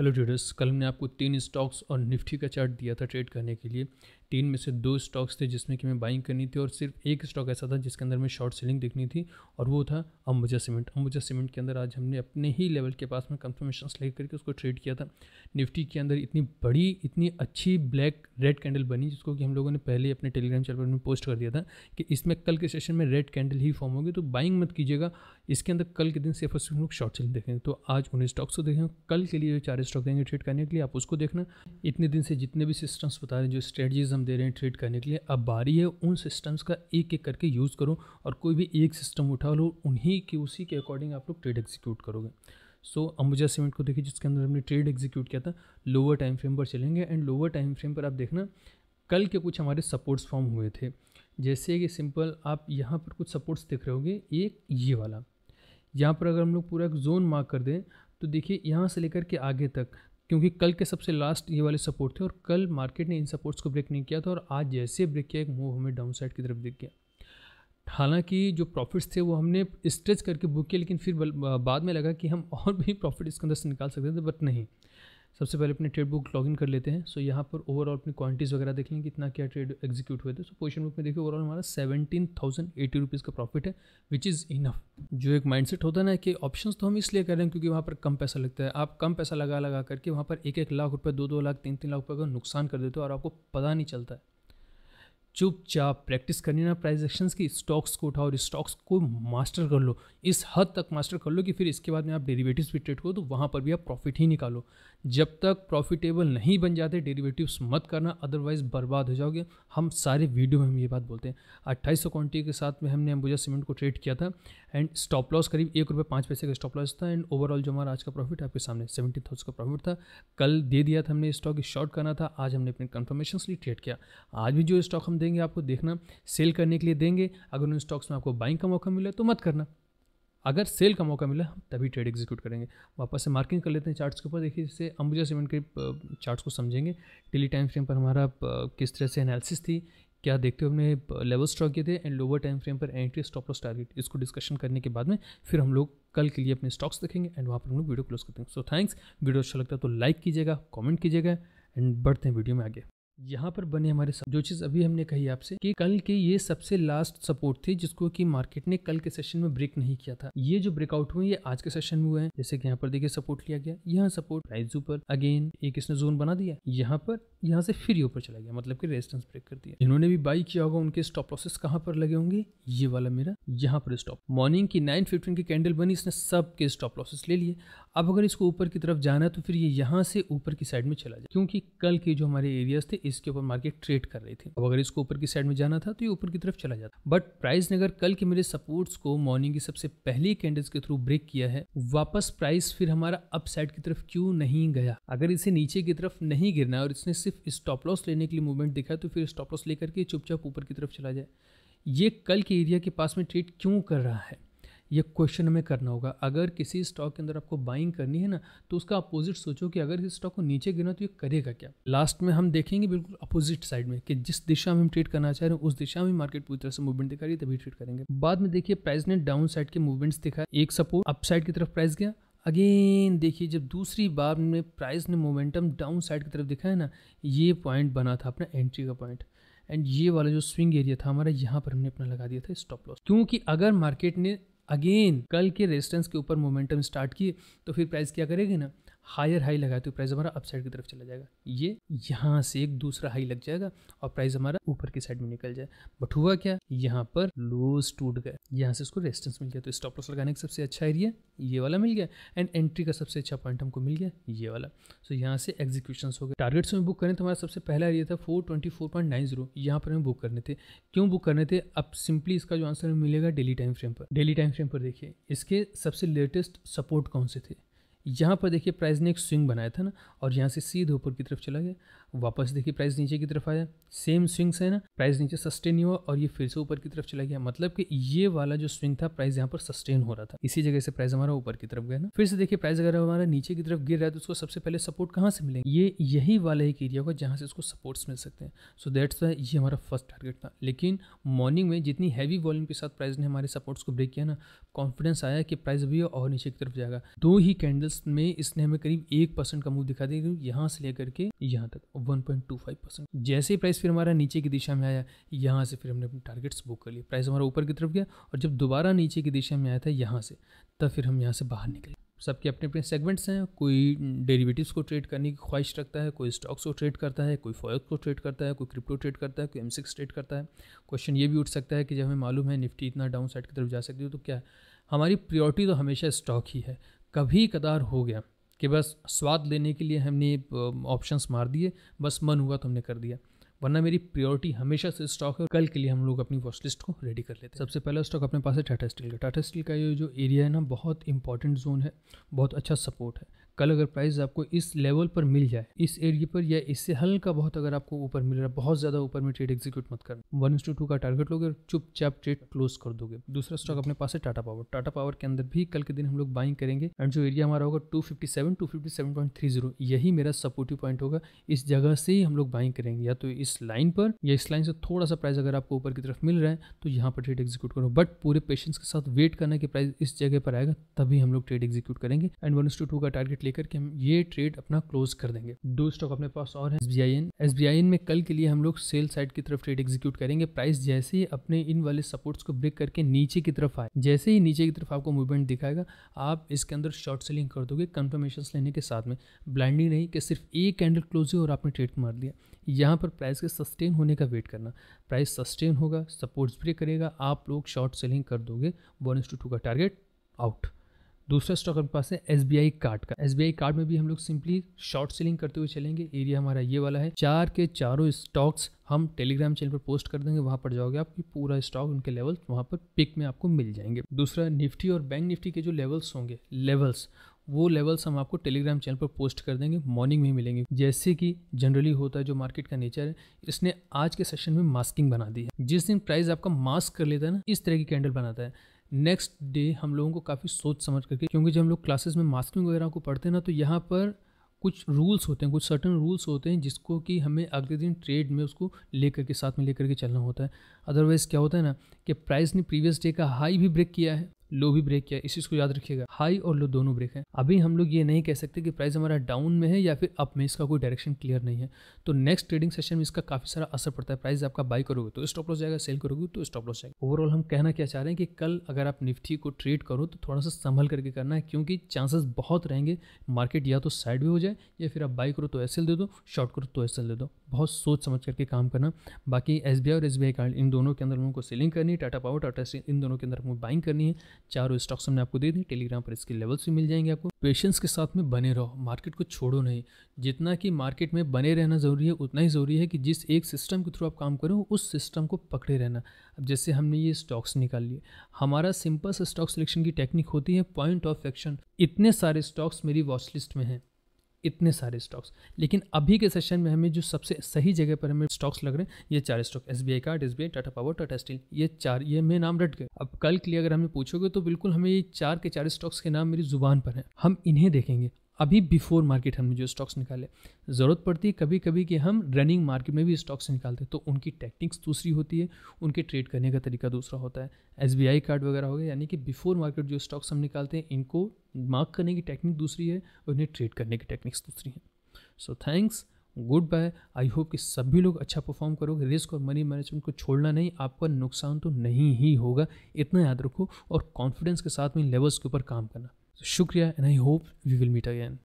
Hello traders कल मैंने आपको तीन स्टॉक्स और निफ्टी का चार्ट दिया था ट्रेड करने के लिए तीन में से दो स्टॉक्स थे जिसमें कि मैं बाइंग करनी थी और सिर्फ एक स्टॉक ऐसा था जिसके अंदर मैं शॉर्ट सेलिंग देखनी थी और वो था अंबुजा सीमेंट अंबुजा सीमेंट के अंदर आज हमने अपने ही लेवल के पास में कंफर्मेशन लेकर करके उसको ट्रेड किया था निफ्टी के अंदर इतनी बड़ी इतनी अच्छी ब्लैक रेड कैंडल बनी जिसको कि हम लोगों ने पहले अपने टेलीग्राम चैनल में पोस्ट कर दिया था कि इसमें कल के सेशन में रेड कैंडल ही फॉर्म होगी तो बाइंग मत कीजिएगा इसके अंदर कल के दिन सिर्फ और सिर्फ हम लोग शॉर्ट सेलिंग देखेंगे तो आज उन्हें स्टॉक्स को देखें कल के लिए जो चार स्टॉक देंगे ट्रेड करने के लिए आप उसको देखना इतने दिन से जितने भी सिस्टम्स बता रहे हैं जो स्ट्रेटजीज हम दे रहे हैं ट्रेड करने के लिए अब बारी है उन सिस्टम्स का एक एक करके यूज़ करो और कोई भी एक सिस्टम उठा लो उन्हीं के उसी के अकॉर्डिंग आप लोग ट्रेड एग्जीक्यूट करोगे सो so, अंबुजा सीमेंट को देखिए जिसके अंदर हमने ट्रेड एग्जीक्यूट किया था लोअर टाइम फ्रेम पर चलेंगे एंड लोअर टाइम फ्रेम पर आप देखना कल के कुछ हमारे सपोर्ट्स फॉर्म हुए थे जैसे कि सिंपल आप यहाँ पर कुछ सपोर्ट्स देख रहे होंगे एक ये वाला यहाँ पर अगर हम लोग पूरा एक जोन मार्क कर दें तो देखिए यहाँ से लेकर के आगे तक क्योंकि कल के सबसे लास्ट ये वाले सपोर्ट थे और कल मार्केट ने इन सपोर्ट्स को ब्रेक नहीं किया था और आज जैसे ब्रेक किया एक मूव हमें डाउन साइड की तरफ दिख गया हालांकि जो प्रॉफिट्स थे वो हमने स्ट्रेच करके बुक किए लेकिन फिर बाद में लगा कि हम और भी प्रॉफिट इसके अंदर से निकाल सकते थे बट नहीं सबसे पहले अपने ट्रेड बुक लॉगिन कर लेते हैं सो यहाँ पर ओवरऑल अपनी क्वांटिटीज़ वगैरह देख लें कितना क्या ट्रेड एग्जीक्यूट हुए थे सो पोजीशन बुक में देखिए ओवरऑल हमारा सेवेंटीन थाउजेंड एटी रुपीज़ का प्रॉफिट है विच इज़ इनफ जो एक माइंडसेट होता है ना कि ऑप्शन तो हम इसलिए कर रहे हैं क्योंकि वहाँ पर कम पैसा लगता है आप कम पैसा लगा लगा करके वहाँ पर एक एक लाख रुपये दो दो लाख तीन तीन लाख रुपये का नुकसान कर देते हो और आपको पता नहीं चलता है चुपचाप प्रैक्टिस करनी ना प्राइस एक्शन की स्टॉक्स को उठाओ और स्टॉक्स को मास्टर कर लो इस हद तक मास्टर कर लो कि फिर इसके बाद में आप डेरिवेटिव्स भी ट्रेड करो तो वहाँ पर भी आप प्रॉफिट ही निकालो जब तक प्रॉफिटेबल नहीं बन जाते डेरिवेटिव्स मत करना अदरवाइज बर्बाद हो जाओगे हम सारे वीडियो में हम ये बात बोलते हैं अट्ठाईस सौ के साथ में हमने अंबुजा सीमेंट को ट्रेड किया था एंड स्टॉप लॉस करीब एक रुपये पाँच पैसे का स्टॉप लॉस था एंड ओवरऑल जो हमारा आज का प्रॉफिट आपके सामने सेवेंटी थाउजेंड का प्रॉफिट था कल दे दिया था हमने स्टॉक शॉर्ट करना था आज हमने अपने कन्फर्मेशन लिए ट्रेड किया आज भी जो स्टॉक हम देंगे आपको देखना सेल करने के लिए देंगे अगर उन स्टॉक्स में आपको बाइंग का मौका मिला तो मत करना अगर सेल का मौका मिला तभी ट्रेड एग्जीक्यूट करेंगे वापस से मार्किंग कर लेते हैं चार्ट्स के ऊपर देखिए इससे अंबुजा सीमेंट के चार्ट्स को समझेंगे डेली टाइम फ्रेम पर हमारा किस तरह से एनालिसिस थी क्या देखते हुए हमने लेवल स्टॉक किए थे एंड लोअर टाइम फ्रेम पर एंट्री स्टॉप लॉस टारगेट इसको डिस्कशन करने के बाद में फिर हम लोग कल के लिए अपने स्टॉक्स देखेंगे एंड वहाँ पर हम लोग वीडियो क्लोज करते हैं सो थैंक्स वीडियो अच्छा लगता है तो लाइक कीजिएगा कॉमेंट कीजिएगा एंड बढ़ते हैं वीडियो में आगे यहाँ पर बने हमारे सब जो चीज़ अभी हमने कही आपसे कि कल के ये सबसे लास्ट सपोर्ट थे जिसको कि मार्केट ने कल के सेशन में ब्रेक नहीं किया था ये जो ब्रेकआउट हुए ये आज के सेशन में हुए हैं जैसे कि यहाँ पर देखिए सपोर्ट लिया गया यहाँ सपोर्ट प्राइस ऊपर अगेन एक इसने जोन बना दिया यहाँ पर यहाँ से फिर ऊपर चला गया मतलब की रेजिस्टेंस ब्रेक कर दिया जिन्होंने भी बाई किया होगा उनके स्टॉप लॉसेस कहाँ पर लगे होंगे ये वाला मेरा यहाँ पर स्टॉप मॉर्निंग की नाइन की कैंडल बनी इसने सबके स्टॉप लॉसेस ले लिए अब अगर इसको ऊपर की तरफ जाना है तो फिर ये यहाँ से ऊपर की साइड में चला जाए क्योंकि कल के जो हमारे एरियाज थे इसके ऊपर मार्केट ट्रेड कर रही थी अब अगर इसको ऊपर की साइड में जाना था तो ये ऊपर की तरफ चला जाता बट प्राइस ने अगर कल के मेरे सपोर्ट्स को मॉर्निंग की सबसे पहली कैंडल्स के थ्रू ब्रेक किया है वापस प्राइस फिर हमारा अप साइड की तरफ क्यों नहीं गया अगर इसे नीचे की तरफ नहीं गिरना और इसने सिर्फ स्टॉप लॉस लेने के लिए मूवमेंट दिखा तो फिर स्टॉप लॉस लेकर के चुपचाप ऊपर की तरफ चला जाए ये कल के एरिया के पास में ट्रेड क्यों कर रहा है ये क्वेश्चन में करना होगा अगर किसी स्टॉक के अंदर आपको बाइंग करनी है ना तो उसका अपोजिट सोचो कि अगर इस स्टॉक को नीचे गिरना तो ये करेगा क्या लास्ट में हम देखेंगे बिल्कुल अपोजिट साइड में कि जिस दिशा में हम ट्रेड करना चाह रहे हैं उस दिशा में मार्केट पूरी तरह से मूवमेंट दिखा रही है तभी ट्रेड करेंगे बाद में देखिए प्राइस ने डाउन साइड के मूवमेंट्स दिखाए एक सपोर्ट अप साइड की तरफ प्राइस गया अगेन देखिए जब दूसरी बार में प्राइस ने मोमेंटम डाउन साइड की तरफ दिखाया ना ये पॉइंट बना था अपना एंट्री का पॉइंट एंड ये वाला जो स्विंग एरिया था हमारा यहाँ पर हमने अपना लगा दिया था स्टॉप लॉस क्योंकि अगर मार्केट ने अगेन कल के रेजिस्टेंस के ऊपर मोमेंटम स्टार्ट किए तो फिर प्राइस क्या करेगी ना हायर हाई लगाए तो प्राइस हमारा अपसाइड की तरफ चला जाएगा ये यहाँ से एक दूसरा हाई लग जाएगा और प्राइस हमारा ऊपर की साइड में निकल जाए बट हुआ क्या यहाँ पर लोज टूट गए यहाँ से उसको रेजिस्टेंस मिल गया तो स्टॉप लॉस लगाने का सबसे अच्छा एरिया ये वाला मिल गया एंड एंट्री का सबसे अच्छा पॉइंट हमको मिल गया ये वाला सो so, यहाँ से एग्जीक्यूशन हो गया टारगेट्स में बुक करें तो हमारा सबसे पहला एरिया था four twenty four point nine zero यहाँ पर हमें बुक करने थे क्यों बुक करने थे अब सिंपली इसका जो आंसर मिलेगा डेली टाइम फ्रेम पर डेली टाइम फ्रेम पर देखिए इसके सबसे लेटेस्ट सपोर्ट कौन से थे यहाँ पर देखिए प्राइस ने एक स्विंग बनाया था ना और यहाँ से सीधे ऊपर की तरफ चला गया वापस देखिए प्राइस नीचे की तरफ आया सेम स्विंग्स है ना प्राइस नीचे सस्टेन हुआ और ये फिर से ऊपर की तरफ चला गया मतलब कि ये वाला जो स्विंग था प्राइस यहाँ पर सस्टेन हो रहा था इसी जगह से प्राइस हमारा ऊपर की तरफ गया ना फिर से देखिए प्राइस अगर हमारा नीचे की तरफ गिर रहा है तो उसको सबसे पहले सपोर्ट कहाँ से मिलेंगे ये यही वाला एक एरिया होगा जहाँ से उसको सपोर्ट्स मिल सकते हैं सो दैट्स वाई ये हमारा फर्स्ट टारगेट था लेकिन मॉर्निंग में जितनी हैवी वॉल्यूम के साथ प्राइस ने हमारे सपोर्ट्स को ब्रेक किया ना कॉन्फिडेंस आया कि प्राइस अभी और नीचे की तरफ जाएगा दो ही कैंडल्स रिजल्ट्स में इसने हमें करीब एक परसेंट का मूव दिखा दिया यहाँ से लेकर के यहाँ तक one point two five percent जैसे ही प्राइस फिर हमारा नीचे की दिशा में आया यहाँ से फिर हमने अपने टारगेट्स बुक कर लिए प्राइस हमारा ऊपर की तरफ गया और जब दोबारा नीचे की दिशा में आया था यहाँ से तब फिर हम यहाँ से बाहर निकले सबके अपने अपने सेगमेंट्स हैं कोई डेरिवेटिव्स को ट्रेड करने की ख्वाहिश रखता है कोई स्टॉक्स को ट्रेड करता है कोई फॉयक को ट्रेड करता है कोई क्रिप्टो ट्रेड करता है कोई एम सिक्स ट्रेड करता है क्वेश्चन ये भी उठ सकता है कि जब हमें मालूम है निफ्टी इतना डाउन साइड की तरफ जा सकती है तो क्या है हमारी प्रियोरिटी तो हमेशा स्टॉक ही है कभी कदार हो गया कि बस स्वाद लेने के लिए हमने ऑप्शंस मार दिए बस मन हुआ तो हमने कर दिया वरना मेरी प्रियोरिटी हमेशा से स्टॉक है कल के लिए हम लोग अपनी वॉच लिस्ट को रेडी कर लेते हैं सबसे पहला स्टॉक अपने पास है टाटा स्टील का टाटा स्टील का ये जो एरिया है ना बहुत इंपॉर्टेंट जोन है बहुत अच्छा सपोर्ट है कल अगर प्राइस आपको इस लेवल पर मिल जाए इस एरिया पर या इससे हल्का बहुत अगर आपको ऊपर मिल रहा है बहुत ज्यादा ऊपर में ट्रेड एग्जीक्यूट मत करना वन टू टू का टारगेट लोगे चुपचाप ट्रेड क्लोज कर दोगे दूसरा स्टॉक अपने पास है टाटा पावर टाटा पावर के अंदर भी कल के दिन हम लोग बाइंग करेंगे एंड जो एरिया हमारा होगा two fifty seven two fifty seven point three zero यही मेरा सपोर्टिव पॉइंट होगा इस जगह से ही हम लोग बाइंग करेंगे या तो इस लाइन पर या इस लाइन से थोड़ा सा प्राइस अगर आपको ऊपर की तरफ मिल रहा है तो यहाँ पर ट्रेड एग्जीक्यूट करो बट पूरे पेशेंस के साथ वेट करना कि प्राइस इस जगह पर आएगा तभी हम लोग ट्रेड एग्जीक्यूट करेंगे एंड वन टू का टारगेट लेकर के हम ये ट्रेड अपना क्लोज कर देंगे दो स्टॉक अपने पास और है S S B I N में कल के लिए हम लोग सेल साइड की तरफ ट्रेड एग्जीक्यूट करेंगे प्राइस जैसे ही अपने इन वाले सपोर्ट्स को ब्रेक करके नीचे की तरफ आए जैसे ही नीचे की तरफ आपको मूवमेंट दिखाएगा आप इसके अंदर शॉर्ट सेलिंग कर दोगे कन्फर्मेशन लेने के साथ में ब्लाइंडिंग नहीं कि सिर्फ एक कैंडल क्लोज हो और आपने ट्रेड मार दिया यहाँ पर प्राइस के सस्टेन होने का वेट करना प्राइस सस्टेन होगा सपोर्ट्स ब्रेक करेगा आप लोग शॉर्ट सेलिंग कर दोगे वन टू का टारगेट आउट दूसरा स्टॉक आपके पास है एस कार्ड का एस कार्ड में भी हम लोग सिंपली शॉर्ट सेलिंग करते हुए चलेंगे एरिया हमारा ये वाला है चार के चारों स्टॉक्स हम टेलीग्राम चैनल पर पोस्ट कर देंगे वहां पर जाओगे आपकी पूरा स्टॉक उनके लेवल्स वहाँ पर पिक में आपको मिल जाएंगे दूसरा निफ्टी और बैंक निफ्टी के जो लेवल्स होंगे लेवल्स वो लेवल्स हम आपको टेलीग्राम चैनल पर पोस्ट कर देंगे मॉर्निंग में मिलेंगे जैसे कि जनरली होता है जो मार्केट का नेचर है इसने आज के सेशन में मास्किंग बना दी है जिस दिन प्राइस आपका मास्क कर लेता है ना इस तरह की कैंडल बनाता है नेक्स्ट डे हम लोगों को काफ़ी सोच समझ करके क्योंकि जब हम लोग क्लासेस में मास्किंग वगैरह को पढ़ते हैं ना तो यहाँ पर कुछ रूल्स होते हैं कुछ सर्टन रूल्स होते हैं जिसको कि हमें अगले दिन ट्रेड में उसको लेकर के साथ में लेकर के चलना होता है अदरवाइज़ क्या होता है ना कि प्राइस ने प्रीवियस डे का हाई भी ब्रेक किया है लो भी ब्रेक किया इस चीज़ को याद रखिएगा हाई और लो दोनों ब्रेक हैं अभी हम लोग ये नहीं कह सकते कि प्राइस हमारा डाउन में है या फिर अप में इसका कोई डायरेक्शन क्लियर नहीं है तो नेक्स्ट ट्रेडिंग सेशन में इसका काफ़ी सारा असर पड़ता है प्राइस आपका बाई करोगे तो स्टॉप लॉस जाएगा सेल करोगे तो स्टॉप लॉस जाएगा ओवरऑल हम कहना क्या चाह रहे हैं कि कल अगर आप निफ्टी को ट्रेड करो तो थोड़ा सा संभल करके करना है क्योंकि चांसेस बहुत रहेंगे मार्केट या तो साइड भी हो जाए या फिर आप बाई करो तो एस दे दो शॉर्ट करो तो एस दे दो बहुत सोच समझ करके काम करना बाकी एस और एस बी इन दोनों के अंदर हम लोगों को सेलिंग करनी है टाटा पावर टाटा इन दोनों के अंदर हमको बाइंग करनी है चारों स्टॉक्स हमने आपको दे दी टेलीग्राम पर इसके लेवल्स भी मिल जाएंगे आपको पेशेंस के साथ में बने रहो मार्केट को छोड़ो नहीं जितना कि मार्केट में बने रहना ज़रूरी है उतना ही ज़रूरी है कि जिस एक सिस्टम के थ्रू आप काम करो उस सिस्टम को पकड़े रहना अब जैसे हमने ये स्टॉक्स निकाल लिए हमारा सिंपल स्टॉक सिलेक्शन की टेक्निक होती है पॉइंट ऑफ एक्शन इतने सारे स्टॉक्स मेरी वॉच लिस्ट में हैं इतने सारे स्टॉक्स लेकिन अभी के सेशन में हमें जो सबसे सही जगह पर हमें स्टॉक्स लग रहे हैं ये चार stock S B card S Tata power Tata steel ये चार ये मैं नाम रट गए अब कल के लिए अगर हमें पूछोगे तो बिल्कुल हमें ये चार के चार स्टॉक्स के नाम मेरी जुबान पर हैं हम इन्हें देखेंगे अभी बिफोर मार्केट हमने जो स्टॉक्स निकाले ज़रूरत पड़ती है कभी कभी कि हम रनिंग मार्केट में भी स्टॉक्स निकालते हैं तो उनकी टेक्निक्स दूसरी होती है उनके ट्रेड करने का तरीका दूसरा होता है एस कार्ड वगैरह हो गया यानी कि बिफोर मार्केट जो स्टॉक्स हम निकालते हैं इनको मार्क करने की टेक्निक दूसरी है और इन्हें ट्रेड करने की टेक्निक्स दूसरी हैं so thanks good bye I hope कि सभी लोग अच्छा परफॉर्म करोगे रिस्क और मनी मैनेजमेंट को छोड़ना नहीं आपका नुकसान तो नहीं ही होगा इतना याद रखो और कॉन्फिडेंस के साथ में लेवल्स के ऊपर काम करना So, Shukriya, and I hope we will meet again.